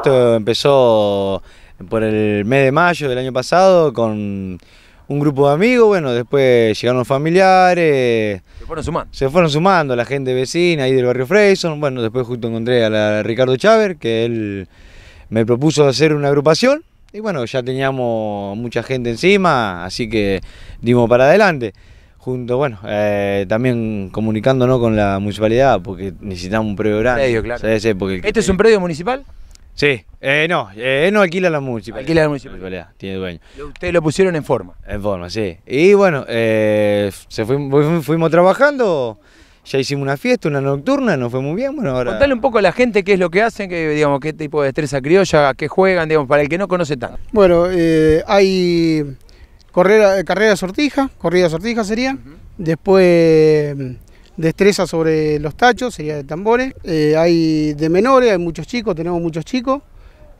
Esto empezó por el mes de mayo del año pasado con un grupo de amigos, bueno, después llegaron familiares. Se fueron sumando. Se fueron sumando la gente vecina ahí del barrio Freyson, Bueno, después justo encontré a, Ricardo Chávez, que él me propuso hacer una agrupación. Y bueno, ya teníamos mucha gente encima, así que dimos para adelante. Junto, bueno, eh, también comunicándonos con la municipalidad, porque necesitamos un predio grande. ¿Este es un predio municipal? Sí, eh, no, eh, no alquila la música, Alquila la municipalidad, tiene dueño. Ustedes lo pusieron en forma. En forma, sí. Y bueno, eh, se fuimos, trabajando, ya hicimos una fiesta, una nocturna, nos fue muy bien. Bueno, ahora... Contale un poco a la gente qué es lo que hacen, que, digamos, qué tipo de destreza criolla, qué juegan, digamos, para el que no conoce tanto. Bueno, eh, hay carrera, carrera sortija, corrida sortija sería, después destreza sobre los tachos, sería de tambores. Eh, hay de menores, hay muchos chicos, tenemos muchos chicos.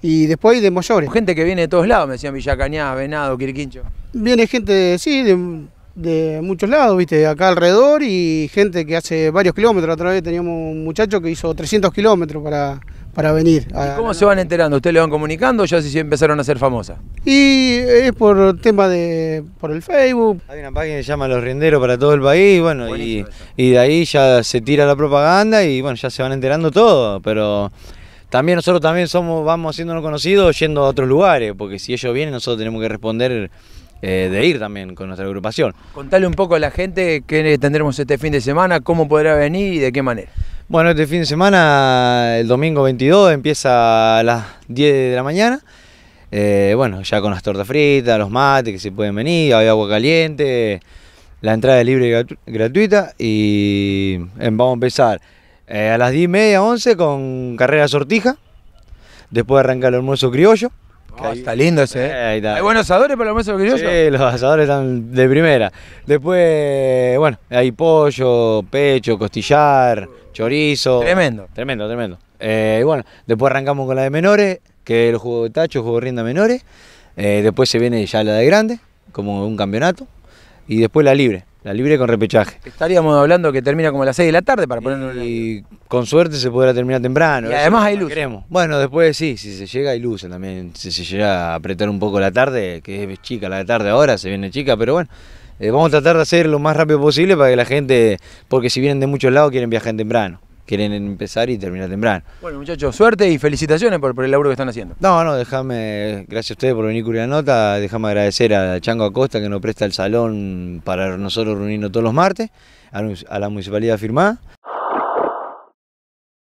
Y después hay de mayores. Gente que viene de todos lados, me decían Villacañá, Venado, Quirquincho. Viene gente, sí, de, de, muchos lados, viste, acá alrededor y gente que hace varios kilómetros. Otra vez teníamos un muchacho que hizo 300 kilómetros para, para venir. ¿Cómo se van enterando? ¿Ustedes le van comunicando o ya se empezaron a ser famosas? Y es por tema de por el Facebook. Hay una página que se llama Los Rinderos para todo el país, bueno, y, de ahí ya se tira la propaganda y bueno, ya se van enterando todo, pero también nosotros también somos vamos haciéndonos conocidos yendo a otros lugares, porque si ellos vienen nosotros tenemos que responder eh, de ir también con nuestra agrupación. Contale un poco a la gente que tendremos este fin de semana, cómo podrá venir y de qué manera. Bueno, este fin de semana, el domingo 22, empieza a las 10 de la mañana. Eh, bueno, ya con las tortas fritas, los mates que se pueden venir, hay agua caliente, la entrada es libre y gratuita y em, vamos a empezar eh, a las 10 y media, 11 con carrera sortija, después arranca el almuerzo criollo, Oh, está lindo ese. ¿eh? hay buenos asadores para lo más de Sí, los asadores están de primera. Después, bueno, hay pollo, pecho, costillar, chorizo. Tremendo. Tremendo, tremendo. Eh, y bueno, después arrancamos con la de menores, que es el juego de tacho, juego de rienda menores. Eh, después se viene ya la de grande, como un campeonato. Y después la libre. La libre con repechaje. Estaríamos hablando que termina como a las 6 de la tarde para ponernos. Y con suerte se podrá terminar temprano. Y además hay luz. Bueno, después sí, si se llega hay luz también. Si se llega a apretar un poco la tarde, que es chica la tarde ahora, se viene chica, pero bueno. Eh, vamos a tratar de hacer lo más rápido posible para que la gente, porque si vienen de muchos lados quieren viajar temprano quieren empezar y terminar temprano. Bueno, muchachos, suerte y felicitaciones por, el laburo que están haciendo. No, no, déjame, gracias a ustedes por venir con la nota, déjame agradecer a Chango Acosta que nos presta el salón para nosotros reunirnos todos los martes, a, la Municipalidad Firmá.